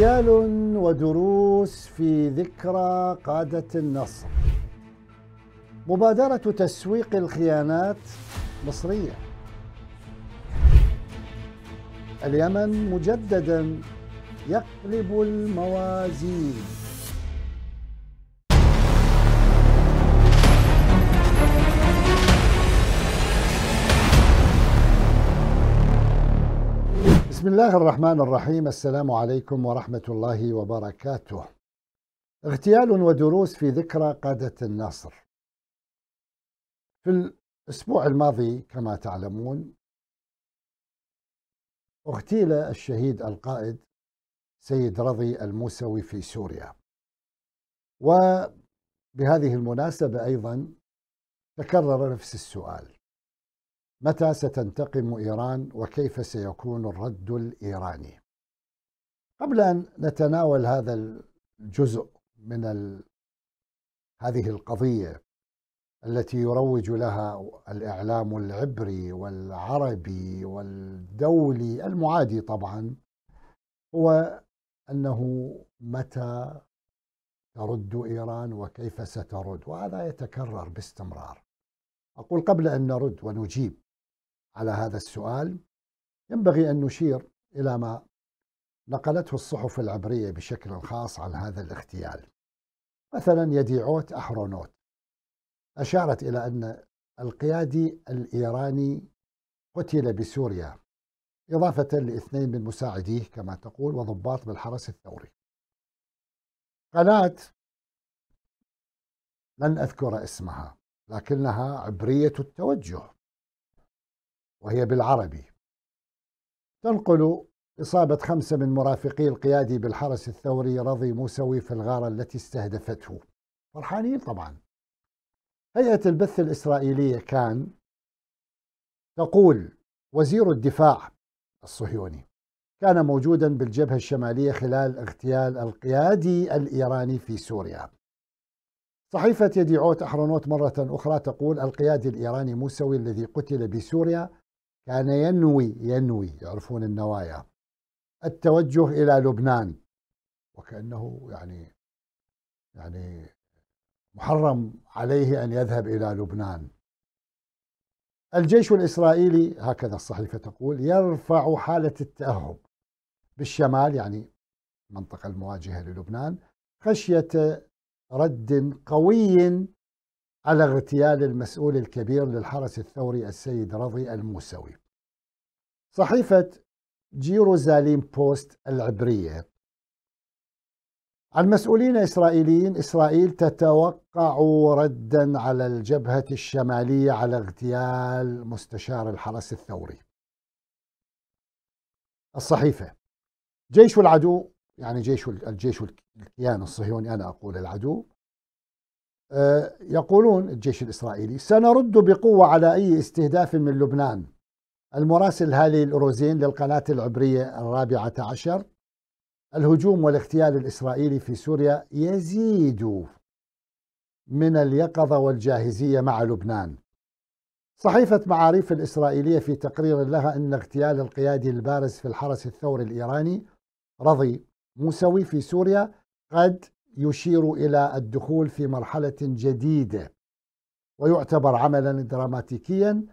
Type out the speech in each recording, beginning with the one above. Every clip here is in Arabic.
أجيال ودروس في ذكرى قادة النصر مبادرة تسويق الخيانات مصرية اليمن مجددا يقلب الموازين بسم الله الرحمن الرحيم السلام عليكم ورحمة الله وبركاته اغتيال ودروس في ذكرى قادة النصر في الأسبوع الماضي كما تعلمون اغتيل الشهيد القائد سيد رضي الموسوي في سوريا وبهذه المناسبة أيضا تكرر نفس السؤال متى ستنتقم ايران وكيف سيكون الرد الايراني قبل ان نتناول هذا الجزء من ال... هذه القضيه التي يروج لها الاعلام العبري والعربي والدولي المعادي طبعا هو انه متى ترد ايران وكيف سترد وهذا يتكرر باستمرار اقول قبل ان نرد ونجيب على هذا السؤال ينبغي أن نشير إلى ما نقلته الصحف العبرية بشكل خاص عن هذا الاغتيال مثلا يديعوت أحرونوت أشارت إلى أن القيادي الإيراني قتل بسوريا إضافة لاثنين من مساعديه كما تقول وضباط بالحرس الثوري قناة لن أذكر اسمها لكنها عبرية التوجه وهي بالعربي تنقل إصابة خمسة من مرافقي القيادي بالحرس الثوري رضي موسوي في الغارة التي استهدفته فرحانين طبعا هيئة البث الإسرائيلية كان تقول وزير الدفاع الصهيوني كان موجودا بالجبهة الشمالية خلال اغتيال القيادي الإيراني في سوريا صحيفة يديعوت أحرنوت مرة أخرى تقول القيادي الإيراني موسوي الذي قتل بسوريا كان يعني ينوي ينوي يعرفون النوايا التوجه إلى لبنان وكأنه يعني يعني محرم عليه أن يذهب إلى لبنان الجيش الإسرائيلي هكذا الصحيفة تقول يرفع حالة التأهب بالشمال يعني المنطقة المواجهة للبنان خشية رد قوي على اغتيال المسؤول الكبير للحرس الثوري السيد رضي الموسوي صحيفة جيروزاليم بوست العبرية عن مسؤولين إسرائيليين إسرائيل تتوقع ردا على الجبهة الشمالية على اغتيال مستشار الحرس الثوري الصحيفة جيش العدو يعني جيش الجيش الكيان الصهيوني أنا أقول العدو آه، يقولون الجيش الإسرائيلي سنرد بقوة على أي استهداف من لبنان المراسل هالي الأروزين للقناة العبرية الرابعة عشر الهجوم والاغتيال الإسرائيلي في سوريا يزيد من اليقظة والجاهزية مع لبنان صحيفة معاريف الإسرائيلية في تقرير لها أن اغتيال القيادي البارز في الحرس الثوري الإيراني رضي موسوي في سوريا قد يشير إلى الدخول في مرحلة جديدة ويعتبر عملا دراماتيكيا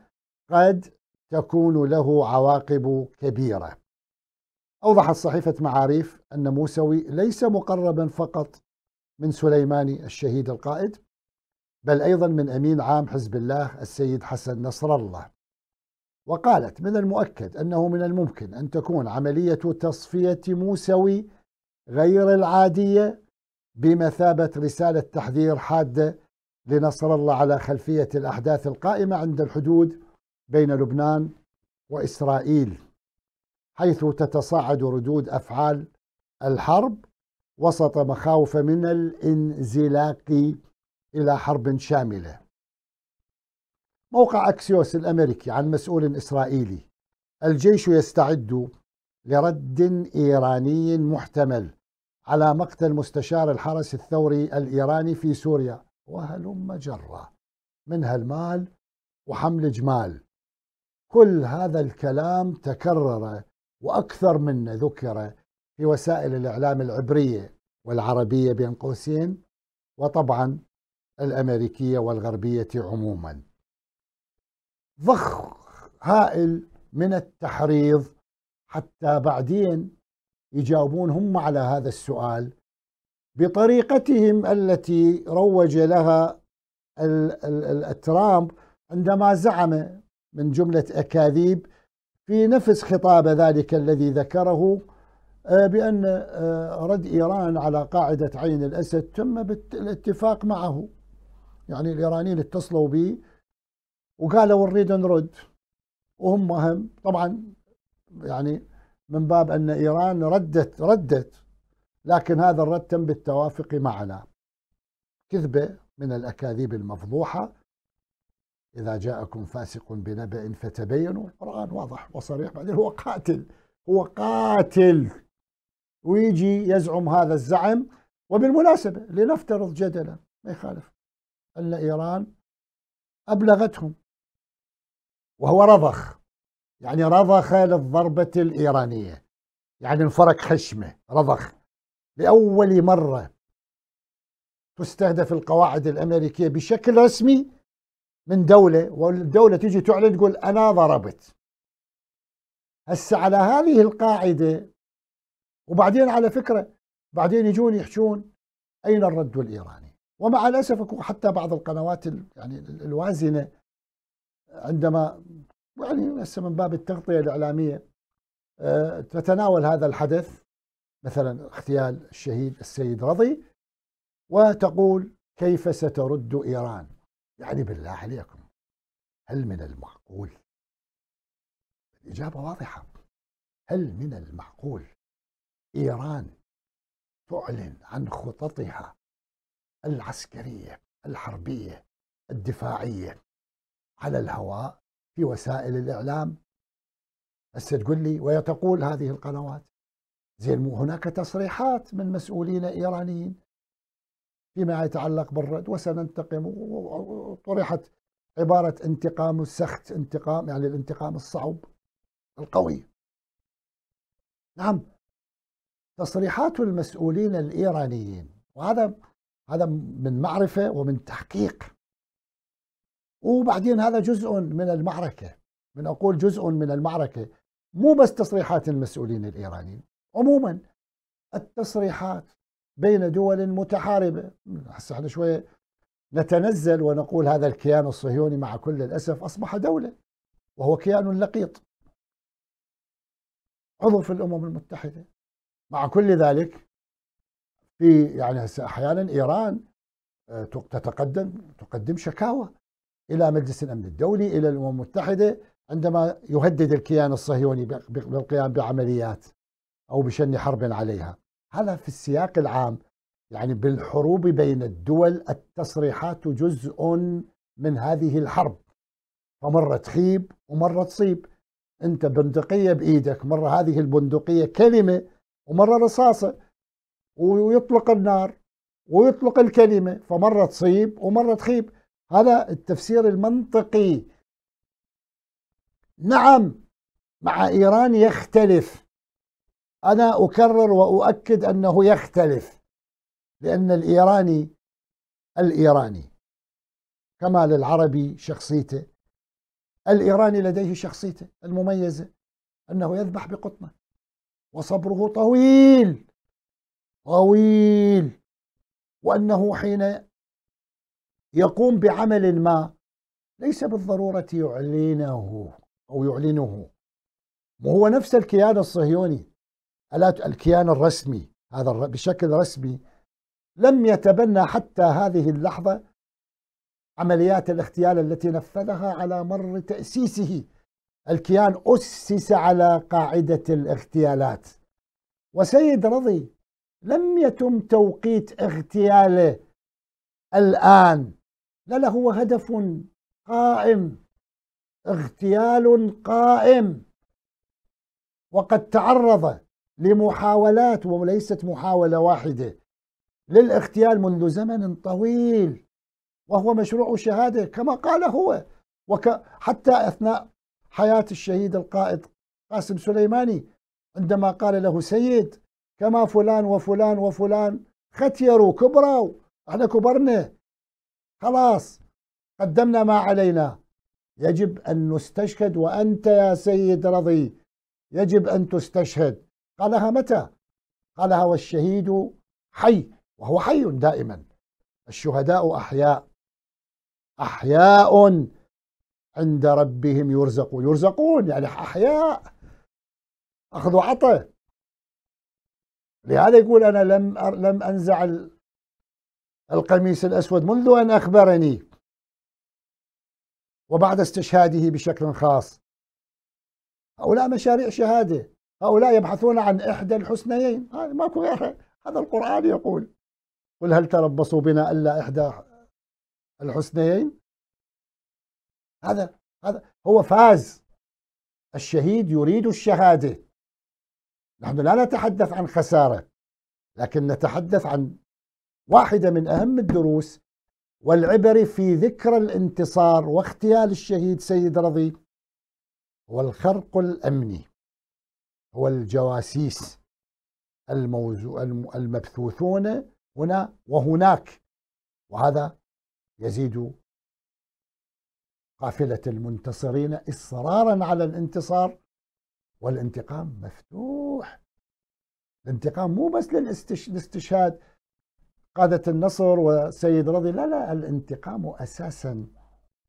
قد تكون له عواقب كبيرة أوضحت صحيفة معاريف أن موسوي ليس مقربا فقط من سليماني الشهيد القائد بل أيضا من أمين عام حزب الله السيد حسن نصر الله وقالت من المؤكد أنه من الممكن أن تكون عملية تصفية موسوي غير العادية بمثابة رسالة تحذير حادة لنصر الله على خلفية الأحداث القائمة عند الحدود بين لبنان واسرائيل حيث تتصاعد ردود افعال الحرب وسط مخاوف من الانزلاق الى حرب شامله. موقع اكسيوس الامريكي عن مسؤول اسرائيلي الجيش يستعد لرد ايراني محتمل على مقتل مستشار الحرس الثوري الايراني في سوريا وهلم جره منها المال وحمل جمال كل هذا الكلام تكرر وأكثر منه ذكر في وسائل الإعلام العبرية والعربية بين قوسين وطبعا الأمريكية والغربية عموما ضخ هائل من التحريض حتى بعدين يجاوبون هم على هذا السؤال بطريقتهم التي روج لها الترامب عندما زعم من جملة أكاذيب في نفس خطاب ذلك الذي ذكره آه، بأن آه، رد إيران على قاعدة عين الأسد تم بالاتفاق معه يعني الإيرانيين اتصلوا به وقالوا نريد نرد وهم مهم طبعا يعني من باب أن إيران ردت ردت لكن هذا الرد تم بالتوافق معنا كذبة من الأكاذيب المفضوحة إذا جاءكم فاسق بنبأ فتبينوا القرآن واضح وصريح بعدين هو قاتل هو قاتل ويجي يزعم هذا الزعم وبالمناسبة لنفترض جدلا ما يخالف أن إيران أبلغتهم وهو رضخ يعني رضخ للضربة الإيرانية يعني انفرك خشمه رضخ لأول مرة تستهدف القواعد الأمريكية بشكل رسمي من دولة والدولة تيجي تعلن تقول أنا ضربت هسه على هذه القاعدة وبعدين على فكرة بعدين يجون يحشون أين الرد الإيراني ومع الأسف أكو حتى بعض القنوات يعني الوازنة عندما يعني هسه من باب التغطية الإعلامية آه، تتناول هذا الحدث مثلا اغتيال الشهيد السيد رضي وتقول كيف سترد إيران يعني بالله عليكم هل من المعقول الإجابة واضحة هل من المعقول إيران تعلن عن خططها العسكرية الحربية الدفاعية على الهواء في وسائل الإعلام هسه تقول لي ويتقول هذه القنوات زين مو هناك تصريحات من مسؤولين إيرانيين فيما يتعلق بالرد وسننتقم وطرحت عبارة انتقام السخت انتقام يعني الانتقام الصعب القوي نعم تصريحات المسؤولين الإيرانيين وهذا هذا من معرفة ومن تحقيق وبعدين هذا جزء من المعركة من أقول جزء من المعركة مو بس تصريحات المسؤولين الإيرانيين عموما التصريحات بين دول متحاربة هسه احنا شوية نتنزل ونقول هذا الكيان الصهيوني مع كل الأسف أصبح دولة وهو كيان لقيط عضو في الأمم المتحدة مع كل ذلك في يعني هسه أحيانا إيران آه، تتقدم تقدم شكاوى إلى مجلس الأمن الدولي إلى الأمم المتحدة عندما يهدد الكيان الصهيوني بالقيام بعمليات أو بشن حرب عليها هذا في السياق العام يعني بالحروب بين الدول التصريحات جزء من هذه الحرب فمرة تخيب ومرة تصيب انت بندقية بايدك مرة هذه البندقية كلمة ومرة رصاصة ويطلق النار ويطلق الكلمة فمرة تصيب ومرة تخيب هذا التفسير المنطقي نعم مع إيران يختلف أنا أكرر وأؤكد أنه يختلف لأن الإيراني الإيراني كما للعربي شخصيته الإيراني لديه شخصيته المميزة أنه يذبح بقطنة وصبره طويل طويل وأنه حين يقوم بعمل ما ليس بالضرورة يعلنه أو يعلنه وهو نفس الكيان الصهيوني الات الكيان الرسمي هذا بشكل رسمي لم يتبنى حتى هذه اللحظة عمليات الاغتيال التي نفذها على مر تأسيسه الكيان أسس على قاعدة الاغتيالات وسيد رضي لم يتم توقيت اغتياله الآن لا له هدف قائم اغتيال قائم وقد تعرض لمحاولات وليست محاولة واحدة للاغتيال منذ زمن طويل وهو مشروع شهادة كما قال هو وك حتى أثناء حياة الشهيد القائد قاسم سليماني عندما قال له سيد كما فلان وفلان وفلان ختيروا كبروا احنا كبرنا خلاص قدمنا ما علينا يجب أن نستشهد وأنت يا سيد رضي يجب أن تستشهد قالها متى قالها والشهيد حي وهو حي دائما الشهداء أحياء أحياء عند ربهم يرزقون يرزقون يعني أحياء أخذوا عطاء لهذا يقول أنا لم لم أنزع القميص الأسود منذ أن أخبرني وبعد استشهاده بشكل خاص هؤلاء مشاريع شهادة هؤلاء يبحثون عن إحدى الحسنيين هذا ماكو غيرها هذا القرآن يقول قل هل تربصوا بنا إلا إحدى الحسنيين هذا هذا هو فاز الشهيد يريد الشهادة نحن لا نتحدث عن خسارة لكن نتحدث عن واحدة من أهم الدروس والعبر في ذكرى الانتصار واغتيال الشهيد سيد رضي والخرق الأمني والجواسيس الموزو المبثوثون هنا وهناك وهذا يزيد قافلة المنتصرين إصرارا على الانتصار والانتقام مفتوح الانتقام مو بس للاستشهاد قادة النصر والسيد رضي لا لا الانتقام أساسا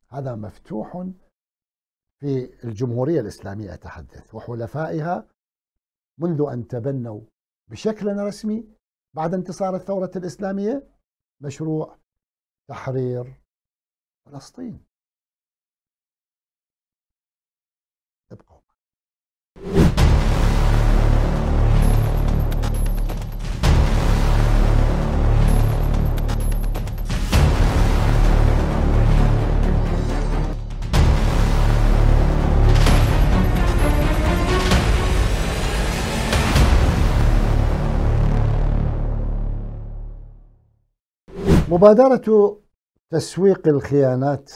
هذا مفتوح في الجمهورية الإسلامية أتحدث وحلفائها منذ أن تبنوا بشكل رسمي بعد انتصار الثورة الإسلامية مشروع تحرير فلسطين مبادرة تسويق الخيانات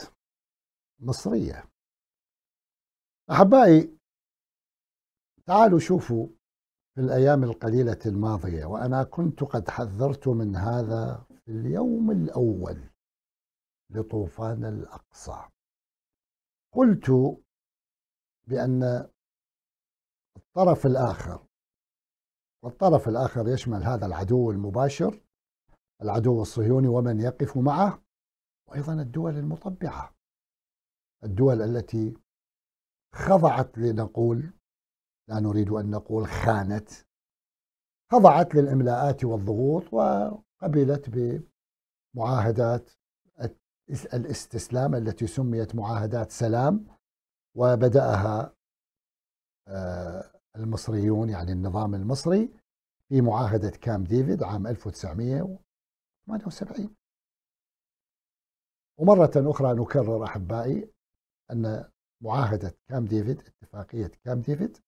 مصرية أحبائي تعالوا شوفوا في الأيام القليلة الماضية وأنا كنت قد حذرت من هذا في اليوم الأول لطوفان الأقصى قلت بأن الطرف الآخر والطرف الآخر يشمل هذا العدو المباشر العدو الصهيوني ومن يقف معه وايضا الدول المطبعه الدول التي خضعت لنقول لا نريد ان نقول خانت خضعت للاملاءات والضغوط وقبلت بمعاهدات الاستسلام التي سميت معاهدات سلام وبداها آه، المصريون يعني النظام المصري في معاهدة كام ديفيد عام 1900 78 ومرة أخرى نكرر أحبائي أن معاهدة كام ديفيد اتفاقية كام ديفيد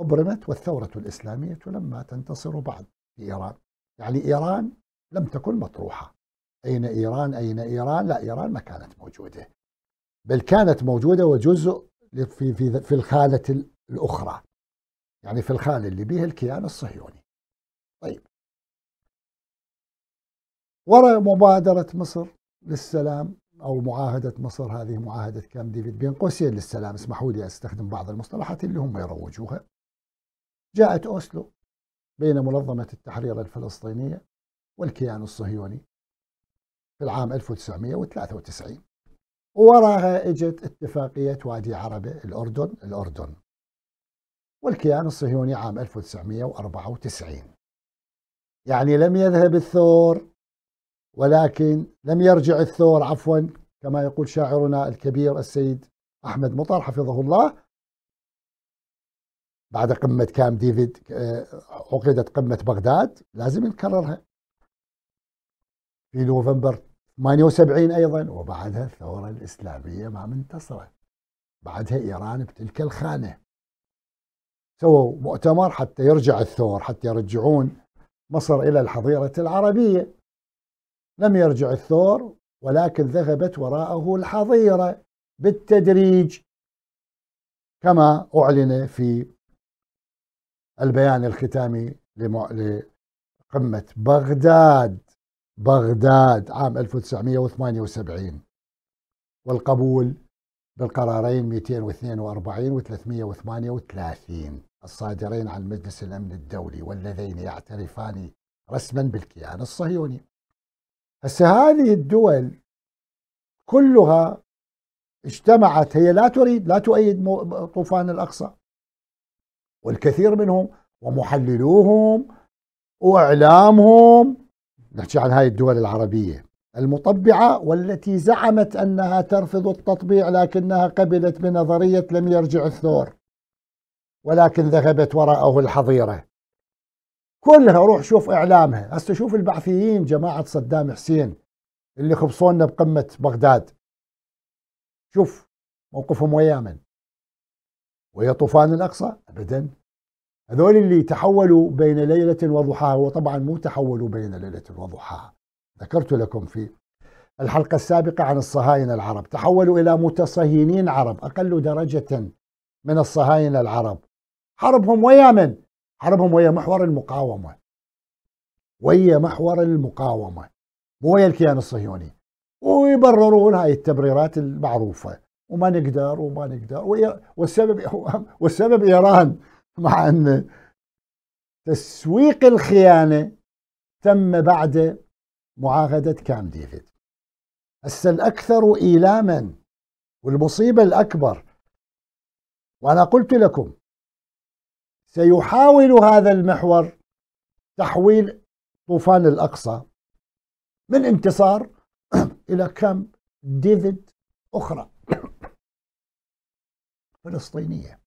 أبرمت والثورة الإسلامية لما تنتصر بعد في إيران يعني إيران لم تكن مطروحة أين إيران أين إيران لا إيران ما كانت موجودة بل كانت موجودة وجزء في, في, في الخالة الأخرى يعني في الخالة اللي به الكيان الصهيوني طيب وراء مبادرة مصر للسلام أو معاهدة مصر هذه معاهدة كام ديفيد بين قوسين للسلام اسمحوا لي أستخدم بعض المصطلحات اللي هم يروجوها جاءت أوسلو بين منظمة التحرير الفلسطينية والكيان الصهيوني في العام 1993 ووراها اجت اتفاقية وادي عربة الأردن الأردن والكيان الصهيوني عام 1994 يعني لم يذهب الثور ولكن لم يرجع الثور عفوا كما يقول شاعرنا الكبير السيد أحمد مطر حفظه الله بعد قمة كام ديفيد آه، عقدت قمة بغداد لازم نكررها في نوفمبر 78 أيضا وبعدها الثورة الإسلامية ما منتصرة بعدها إيران بتلك الخانة سووا مؤتمر حتى يرجع الثور حتى يرجعون مصر إلى الحظيرة العربية لم يرجع الثور ولكن ذهبت وراءه الحظيرة بالتدريج كما أعلن في البيان الختامي لقمة بغداد بغداد عام 1978 والقبول بالقرارين 242 و 338 الصادرين عن مجلس الأمن الدولي واللذين يعترفان رسما بالكيان الصهيوني هسه هذه الدول كلها اجتمعت هي لا تريد لا تؤيد طوفان الأقصى والكثير منهم ومحللوهم وإعلامهم نحكي عن هاي الدول العربية المطبعة والتي زعمت أنها ترفض التطبيع لكنها قبلت بنظرية لم يرجع الثور ولكن ذهبت وراءه الحظيرة كلها روح شوف اعلامها هسه شوف البعثيين جماعه صدام حسين اللي خبصونا بقمه بغداد شوف موقفهم ويا من ويا طوفان الاقصى ابدا هذول اللي تحولوا بين ليله وضحاها وطبعا مو تحولوا بين ليله وضحاها ذكرت لكم في الحلقه السابقه عن الصهاينه العرب تحولوا الى متصهينين عرب اقل درجه من الصهاينه العرب حربهم ويا من حربهم ويا محور المقاومة ويا محور المقاومة مو ويا الكيان الصهيوني ويبررون هاي التبريرات المعروفة وما نقدر وما نقدر والسبب والسبب إيران مع أن تسويق الخيانة تم بعد معاهدة كام ديفيد هسه الأكثر إيلاما والمصيبة الأكبر وأنا قلت لكم سيحاول هذا المحور تحويل طوفان الأقصى من انتصار إلى كامب ديفيد أخرى فلسطينية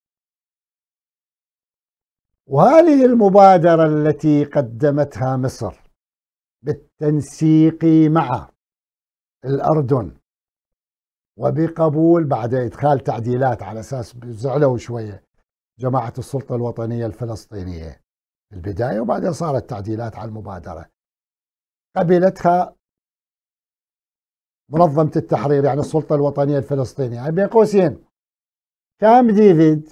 وهذه المبادرة التي قدمتها مصر بالتنسيق مع الأردن وبقبول بعد إدخال تعديلات على أساس زعلوا شوية جماعة السلطة الوطنية الفلسطينية في البداية وبعدين صارت تعديلات على المبادرة قبلتها منظمة التحرير يعني السلطة الوطنية الفلسطينية يعني بين قوسين كام ديفيد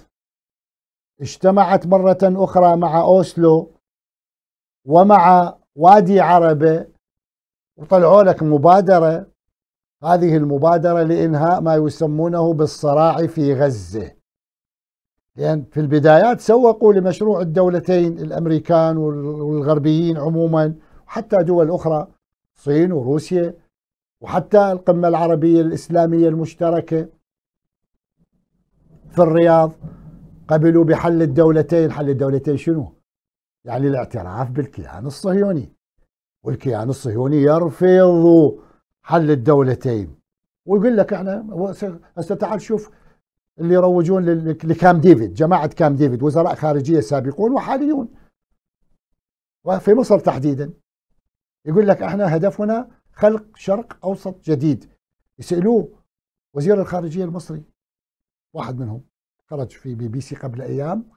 اجتمعت مرة أخرى مع أوسلو ومع وادي عربة وطلعوا لك مبادرة هذه المبادرة لإنهاء ما يسمونه بالصراع في غزة لأن يعني في البدايات سوقوا لمشروع الدولتين الأمريكان والغربيين عموما وحتى دول أخرى الصين وروسيا وحتى القمة العربية الإسلامية المشتركة في الرياض قبلوا بحل الدولتين حل الدولتين شنو؟ يعني الاعتراف بالكيان الصهيوني والكيان الصهيوني يرفض حل الدولتين ويقول لك احنا هسه تعال شوف اللي يروجون لكام ديفيد جماعة كام ديفيد وزراء خارجية سابقون وحاليون وفي مصر تحديدا يقول لك احنا هدفنا خلق شرق أوسط جديد يسألوه وزير الخارجية المصري واحد منهم خرج في بي بي سي قبل أيام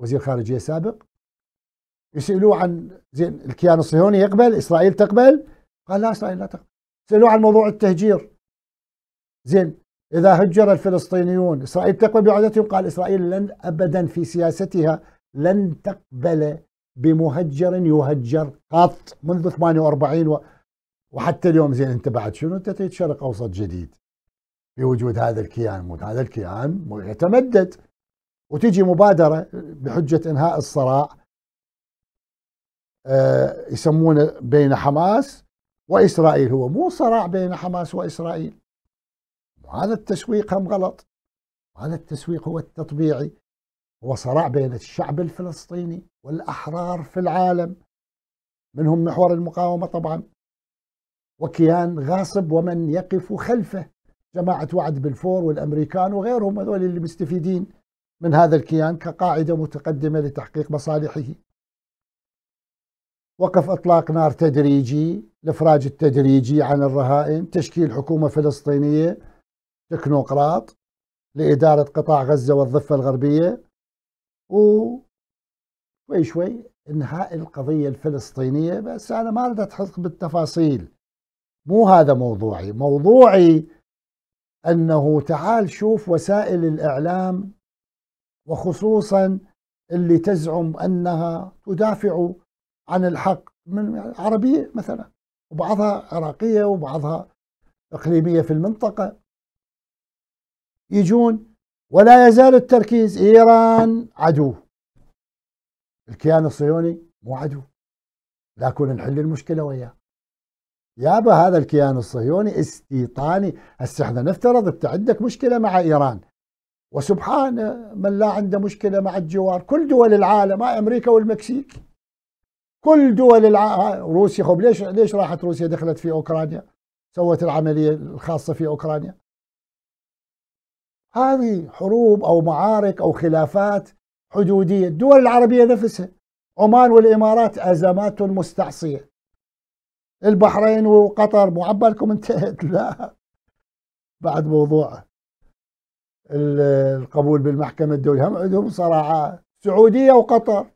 وزير خارجية سابق يسألوه عن زين الكيان الصهيوني يقبل إسرائيل تقبل قال لا إسرائيل لا تقبل سألوه عن موضوع التهجير زين إذا هجر الفلسطينيون إسرائيل تقبل بعودتهم قال إسرائيل لن أبدا في سياستها لن تقبل بمهجر يهجر قط منذ 48 و... وحتى اليوم زين أنت بعد شنو أنت تريد شرق أوسط جديد بوجود هذا الكيان موت هذا الكيان يتمدد وتجي مبادرة بحجة إنهاء الصراع أه يسمونه بين حماس وإسرائيل هو مو صراع بين حماس وإسرائيل وهذا التسويق هم غلط هذا التسويق هو التطبيعي هو صراع بين الشعب الفلسطيني والأحرار في العالم منهم محور المقاومة طبعا وكيان غاصب ومن يقف خلفه جماعة وعد بالفور والأمريكان وغيرهم هذول اللي مستفيدين من هذا الكيان كقاعدة متقدمة لتحقيق مصالحه وقف إطلاق نار تدريجي الإفراج التدريجي عن الرهائن تشكيل حكومة فلسطينية تكنوقراط لإدارة قطاع غزة والضفة الغربية و شوي إنهاء القضية الفلسطينية بس أنا ما أريد أتحقق بالتفاصيل مو هذا موضوعي موضوعي أنه تعال شوف وسائل الإعلام وخصوصا اللي تزعم أنها تدافع عن الحق من عربية مثلا وبعضها عراقية وبعضها إقليمية في المنطقة يجون ولا يزال التركيز إيران عدو الكيان الصهيوني مو عدو لكن نحل المشكلة وياه يابا هذا الكيان الصهيوني استيطاني هسه احنا نفترض انت عندك مشكله مع ايران وسبحان من لا عنده مشكله مع الجوار كل دول العالم هاي امريكا والمكسيك كل دول العالم روسيا خب ليش ليش راحت روسيا دخلت في اوكرانيا سوت العمليه الخاصه في اوكرانيا هذه حروب أو معارك أو خلافات حدودية الدول العربية نفسها عمان والإمارات أزمات مستعصية البحرين وقطر مو عبالكم انتهت لا بعد موضوع القبول بالمحكمة الدولية هم عندهم صراعات سعودية وقطر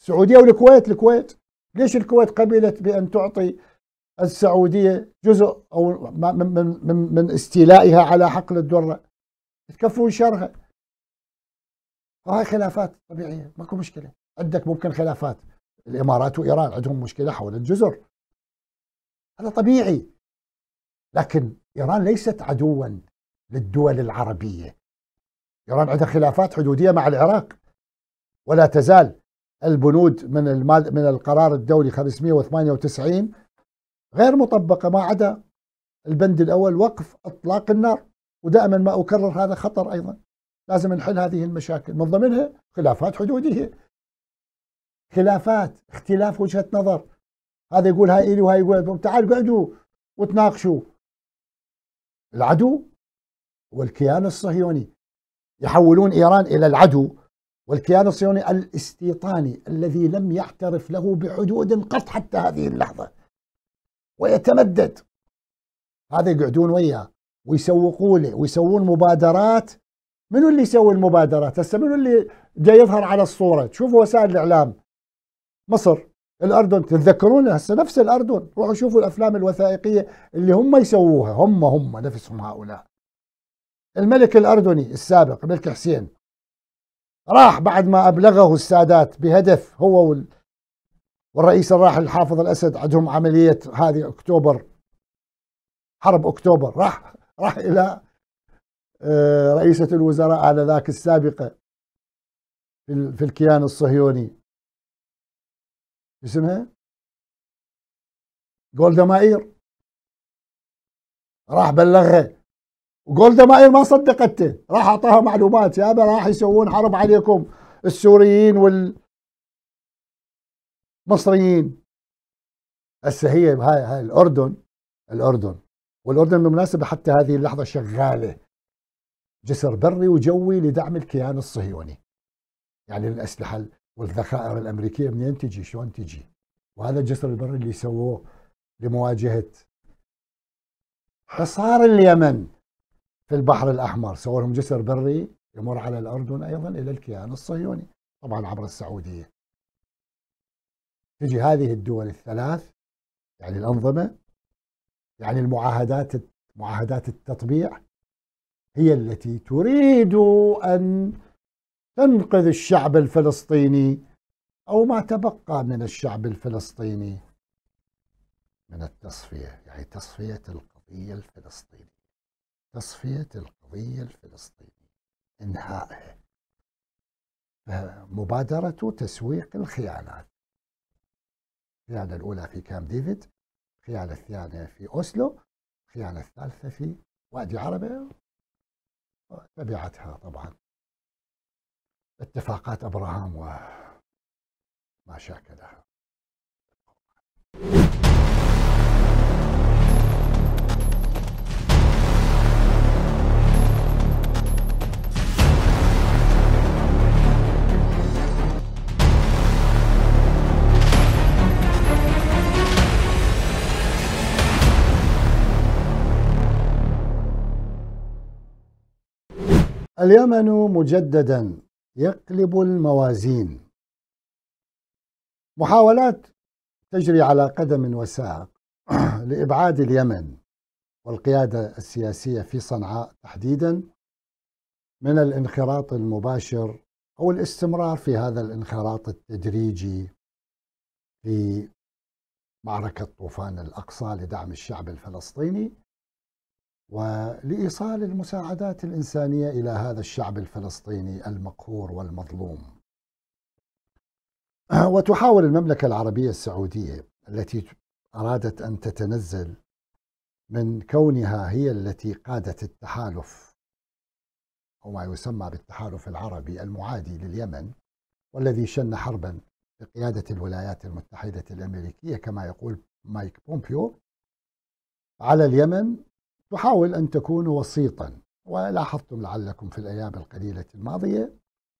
السعودية والكويت الكويت ليش الكويت قبلت بأن تعطي السعودية جزء أو من, من, من استيلائها على حقل الدرة تكفون شرها هاي خلافات طبيعيه ماكو مشكله عندك ممكن خلافات الامارات وايران عندهم مشكله حول الجزر هذا طبيعي لكن ايران ليست عدوا للدول العربيه ايران عندها خلافات حدوديه مع العراق ولا تزال البنود من المال من القرار الدولي 598 غير مطبقه ما عدا البند الاول وقف اطلاق النار ودائما ما أكرر هذا خطر أيضا لازم نحل هذه المشاكل من ضمنها خلافات حدودية خلافات اختلاف وجهة نظر هذا يقول هاي إلي وهاي يقول تعال قعدوا وتناقشوا العدو والكيان الصهيوني يحولون إيران إلى العدو والكيان الصهيوني الاستيطاني الذي لم يعترف له بحدود قط حتى هذه اللحظة ويتمدد هذا يقعدون وياه ويسوقوا له ويسوون مبادرات منو اللي يسوي المبادرات هسه منو اللي جاي يظهر على الصوره شوفوا وسائل الاعلام مصر الاردن تتذكرون هسه نفس الاردن روحوا شوفوا الافلام الوثائقيه اللي هم يسووها هم هم نفسهم هؤلاء الملك الاردني السابق الملك حسين راح بعد ما ابلغه السادات بهدف هو وال... والرئيس الراحل الحافظ الاسد عندهم عمليه هذه اكتوبر حرب اكتوبر راح راح إلى آه، رئيسة الوزراء على ذاك السابقة في الكيان الصهيوني اسمها جولدا مائير راح بلغها وجولدا مائير ما صدقته راح اعطاها معلومات يابا راح يسوون حرب عليكم السوريين والمصريين هسه هي هاي هاي الاردن الاردن والأردن بالمناسبة حتى هذه اللحظة شغالة جسر بري وجوي لدعم الكيان الصهيوني يعني الأسلحة والذخائر الأمريكية منين تجي شلون تجي وهذا الجسر البري اللي سووه لمواجهة حصار اليمن في البحر الأحمر سووا لهم جسر بري يمر على الأردن أيضا إلى الكيان الصهيوني طبعا عبر السعودية تجي هذه الدول الثلاث يعني الأنظمة يعني المعاهدات معاهدات التطبيع هي التي تريد أن تنقذ الشعب الفلسطيني أو ما تبقى من الشعب الفلسطيني من التصفية يعني تصفية القضية الفلسطينية تصفية القضية الفلسطينية إنهائها مبادرة تسويق الخيانات الخيانة الأولى في كام ديفيد الخيانة الثانية في أوسلو الخيانة الثالثة في وادي عربة تبعتها طبعا اتفاقات أبراهام وما شاكلها اليمن مجددا يقلب الموازين محاولات تجري على قدم وساق لابعاد اليمن والقياده السياسيه في صنعاء تحديدا من الانخراط المباشر او الاستمرار في هذا الانخراط التدريجي في معركه طوفان الاقصى لدعم الشعب الفلسطيني ولايصال المساعدات الانسانيه الى هذا الشعب الفلسطيني المقهور والمظلوم. وتحاول المملكه العربيه السعوديه التي ارادت ان تتنزل من كونها هي التي قادت التحالف او ما يسمى بالتحالف العربي المعادي لليمن والذي شن حربا بقياده الولايات المتحده الامريكيه كما يقول مايك بومبيو على اليمن تحاول أن تكون وسيطا ولاحظتم لعلكم في الأيام القليلة الماضية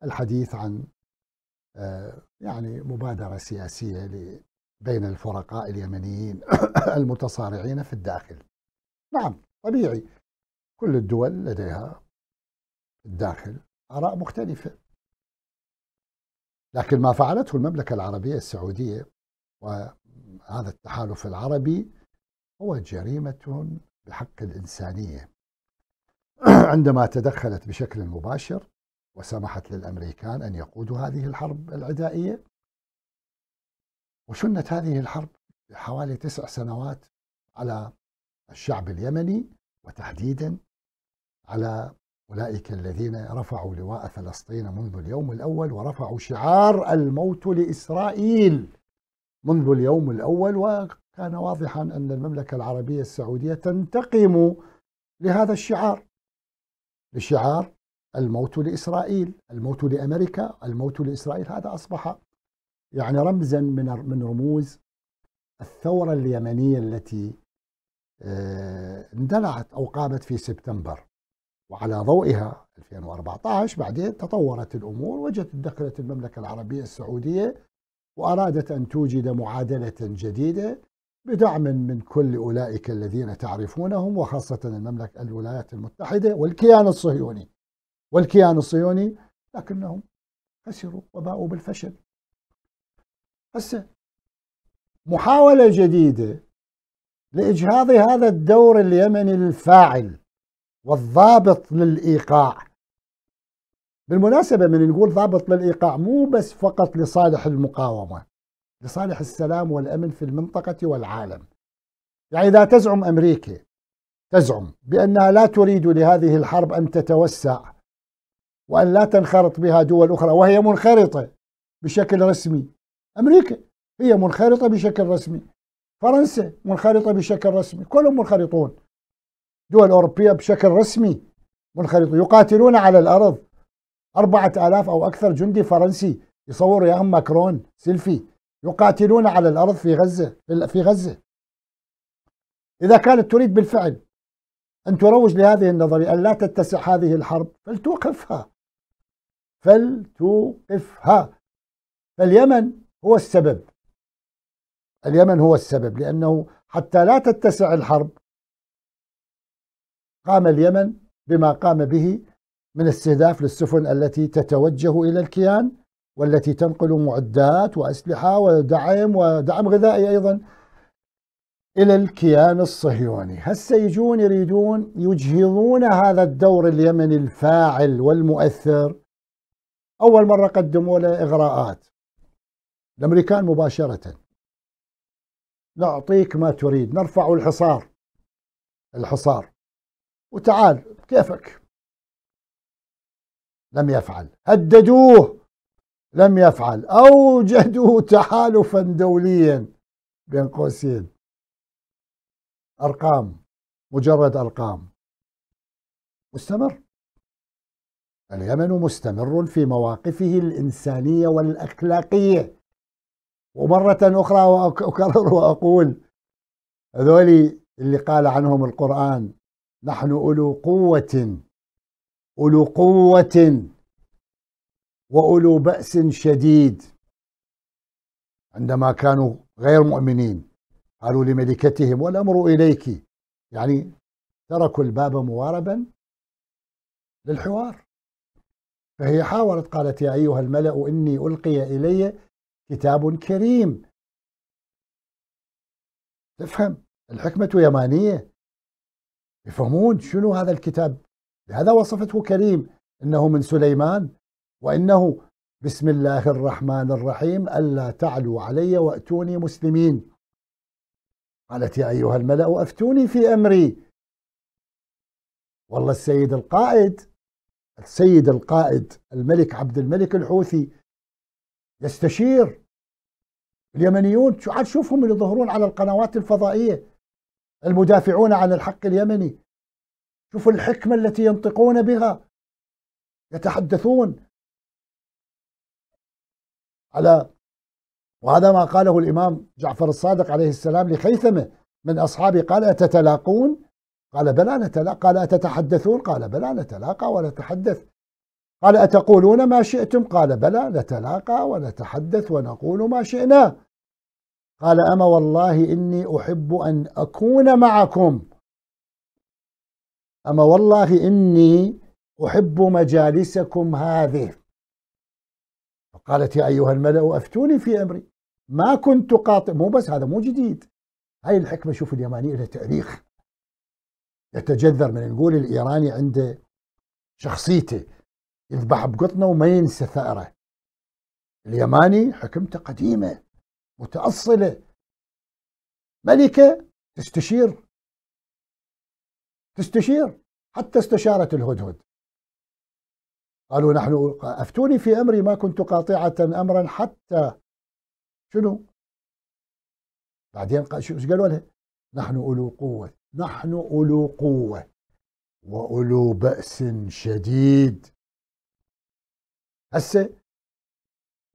الحديث عن آه، يعني مبادرة سياسية بين الفرقاء اليمنيين المتصارعين في الداخل نعم طبيعي كل الدول لديها في الداخل آراء مختلفة لكن ما فعلته المملكة العربية السعودية وهذا التحالف العربي هو جريمة الحق الإنسانية عندما تدخلت بشكل مباشر وسمحت للأمريكان أن يقودوا هذه الحرب العدائية وشنت هذه الحرب حوالي تسع سنوات على الشعب اليمني وتحديدا على أولئك الذين رفعوا لواء فلسطين منذ اليوم الأول ورفعوا شعار الموت لإسرائيل منذ اليوم الأول وكان واضحا أن المملكة العربية السعودية تنتقم لهذا الشعار لشعار الموت لإسرائيل الموت لأمريكا الموت لإسرائيل هذا أصبح يعني رمزا من من رموز الثورة اليمنية التي آه، اندلعت أو قامت في سبتمبر وعلى ضوئها 2014 بعدين تطورت الأمور وجدت دخلت المملكة العربية السعودية وأرادت أن توجد معادلة جديدة بدعم من كل أولئك الذين تعرفونهم وخاصة المملكة الولايات المتحدة والكيان الصهيوني والكيان الصهيوني لكنهم خسروا وباءوا بالفشل هسه محاولة جديدة لإجهاض هذا الدور اليمني الفاعل والضابط للإيقاع بالمناسبة من نقول ضابط للإيقاع مو بس فقط لصالح المقاومة لصالح السلام والأمن في المنطقة والعالم يعني إذا تزعم أمريكا تزعم بأنها لا تريد لهذه الحرب أن تتوسع وأن لا تنخرط بها دول أخرى وهي منخرطة بشكل رسمي أمريكا هي منخرطة بشكل رسمي فرنسا منخرطة بشكل رسمي كلهم منخرطون دول أوروبية بشكل رسمي منخرطون يقاتلون على الأرض أربعة آلاف أو أكثر جندي فرنسي يصور أم ماكرون سيلفي يقاتلون على الأرض في غزة في غزة إذا كانت تريد بالفعل أن تروج لهذه النظرية أن لا تتسع هذه الحرب فلتوقفها فلتوقفها فاليمن هو السبب اليمن هو السبب لأنه حتى لا تتسع الحرب قام اليمن بما قام به من استهداف للسفن التي تتوجه إلى الكيان والتي تنقل معدات وأسلحة ودعم ودعم غذائي أيضا إلى الكيان الصهيوني هل يجون يريدون يجهضون هذا الدور اليمني الفاعل والمؤثر أول مرة قدموا له إغراءات الأمريكان مباشرة نعطيك ما تريد نرفع الحصار الحصار وتعال كيفك لم يفعل هددوه لم يفعل أوجدوا تحالفا دوليا بين قوسين أرقام مجرد أرقام مستمر اليمن مستمر في مواقفه الإنسانية والأخلاقية ومرة أخرى وأكرر وأقول هذول اللي قال عنهم القرآن نحن أولو قوة أولو قوة وأولو بأس شديد عندما كانوا غير مؤمنين قالوا لملكتهم والأمر إليك يعني تركوا الباب مواربا للحوار فهي حاولت قالت يا أيها الملأ إني ألقي إلي كتاب كريم تفهم الحكمة يمانية يفهمون شنو هذا الكتاب لهذا وصفته كريم إنه من سليمان وإنه بسم الله الرحمن الرحيم ألا تعلوا علي وأتوني مسلمين قالت يا أيها الملأ أفتوني في أمري والله السيد القائد السيد القائد الملك عبد الملك الحوثي يستشير اليمنيون عاد شوفهم اللي يظهرون على القنوات الفضائية المدافعون عن الحق اليمني شوفوا الحكمة التي ينطقون بها يتحدثون على وهذا ما قاله الإمام جعفر الصادق عليه السلام لخيثمة من أصحابه قال أتتلاقون قال بلى نتلاقى قال أتتحدثون قال بلى نتلاقى ونتحدث قال أتقولون ما شئتم قال بلى نتلاقى ونتحدث ونقول ما شئنا قال أما والله إني أحب أن أكون معكم أما والله إني أحب مجالسكم هذه فقالت يا أيها الملأ أفتوني في أمري ما كنت قاطع مو بس هذا مو جديد هاي الحكمة شوف اليماني إلى تاريخ يتجذر من نقول الإيراني عنده شخصيته يذبح بقطنه وما ينسى ثأره اليماني حكمته قديمة متأصلة ملكة تستشير تستشير حتى استشارت الهدهد قالوا نحن أفتوني في أمري ما كنت قاطعة أمرا حتى شنو بعدين قالوا له نحن أولو قوة نحن أولو قوة وأولو بأس شديد هسه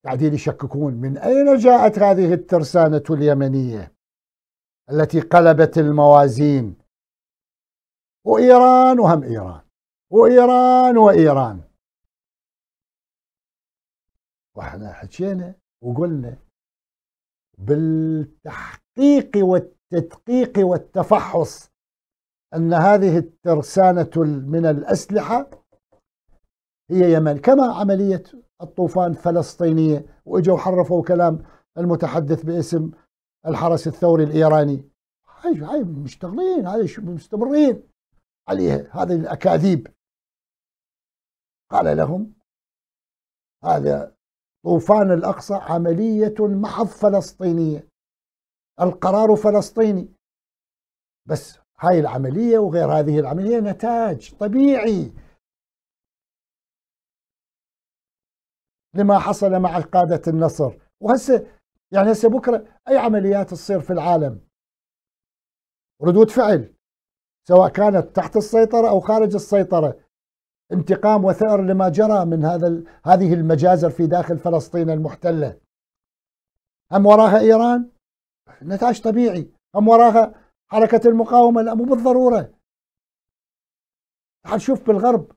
قاعدين يشككون من أين جاءت هذه الترسانة اليمنية التي قلبت الموازين وإيران وهم إيران وإيران وإيران واحنا حكينا وقلنا بالتحقيق والتدقيق والتفحص أن هذه الترسانة من الأسلحة هي يمن كما عملية الطوفان فلسطينية وإجوا حرفوا كلام المتحدث باسم الحرس الثوري الإيراني هاي مشتغلين هاي مستمرين عليها هذه الأكاذيب قال لهم هذا طوفان الأقصى عملية محض فلسطينية القرار فلسطيني بس هاي العملية وغير هذه العملية نتاج طبيعي لما حصل مع قادة النصر وهسه يعني هسه بكرة أي عمليات تصير في العالم ردود فعل سواء كانت تحت السيطرة أو خارج السيطرة انتقام وثأر لما جرى من هذا هذه المجازر في داخل فلسطين المحتلة أم وراها إيران نتاج طبيعي أم وراها حركة المقاومة لا مو بالضرورة تعال شوف بالغرب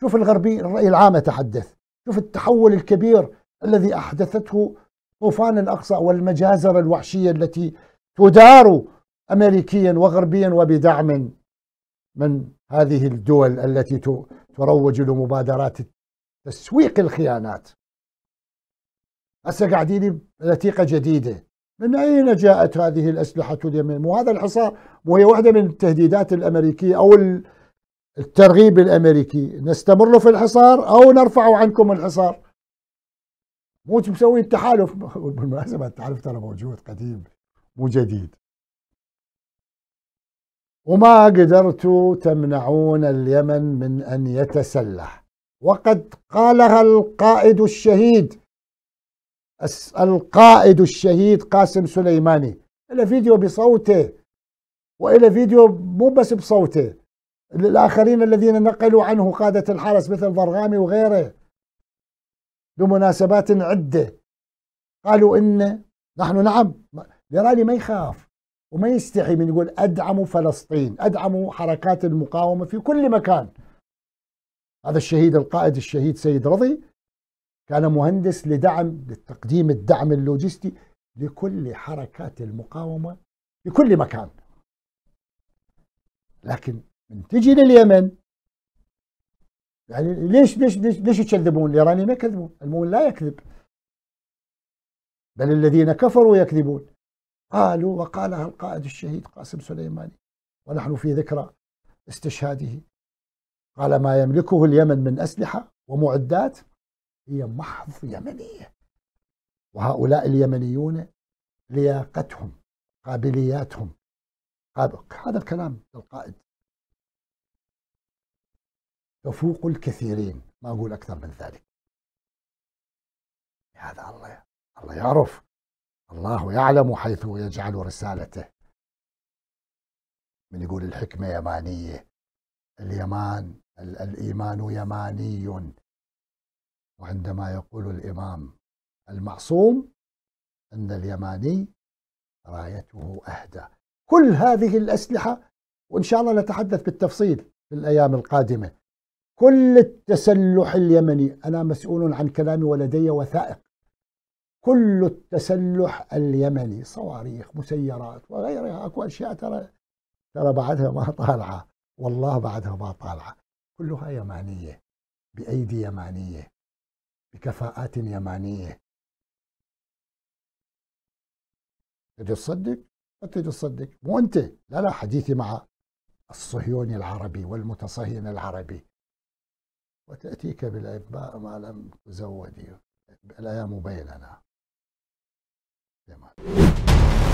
شوف الغربي الرأي العام أتحدث شوف التحول الكبير الذي أحدثته طوفان الأقصى والمجازر الوحشية التي تدار أمريكيا وغربيا وبدعم من هذه الدول التي تروج لمبادرات تسويق الخيانات هسه قاعدين بلتيقه جديده من اين جاءت هذه الاسلحه اليمين؟ مو هذا الحصار مو هي واحده من التهديدات الامريكيه او الترغيب الامريكي نستمر في الحصار او نرفع عنكم الحصار مو مسوي التحالف بالمناسبه التحالف ترى موجود قديم مو جديد وما قدرتوا تمنعون اليمن من أن يتسلح وقد قالها القائد الشهيد القائد الشهيد قاسم سليماني إلى فيديو بصوته وإلى فيديو مو بس بصوته للآخرين الذين نقلوا عنه قادة الحرس مثل ضرغامي وغيره بمناسبات عدة قالوا إن نحن نعم لرالي ما يخاف وما يستحي من يقول أدعموا فلسطين أدعموا حركات المقاومة في كل مكان هذا الشهيد القائد الشهيد سيد رضي كان مهندس لدعم لتقديم الدعم اللوجستي لكل حركات المقاومة في كل مكان لكن من تجي لليمن يعني ليش ليش ليش, ليش يكذبون؟ الايرانيين ما يكذبون، المؤمن لا يكذب بل الذين كفروا يكذبون قالوا وقالها القائد الشهيد قاسم سليماني ونحن في ذكرى استشهاده قال ما يملكه اليمن من أسلحة ومعدات هي محض يمنية وهؤلاء اليمنيون لياقتهم قابلياتهم هذا الكلام للقائد تفوق الكثيرين ما أقول أكثر من ذلك هذا الله الله يعرف الله يعلم حيث يجعل رسالته من يقول الحكمة يمانية اليمان الإيمان يماني وعندما يقول الإمام المعصوم أن اليماني رايته أهدى كل هذه الأسلحة وإن شاء الله نتحدث بالتفصيل في الأيام القادمة كل التسلح اليمني أنا مسؤول عن كلامي ولدي وثائق كل التسلح اليمني صواريخ مسيرات وغيرها اكو اشياء ترى ترى بعدها ما طالعه والله بعدها ما طالعه كلها يمانيه بايدي يمانيه بكفاءات يمانيه تجي تصدق تجي تصدق مو انت لا لا حديثي مع الصهيوني العربي والمتصهين العربي وتأتيك بالاباء ما لم تزودي الايام بيننا Até mais.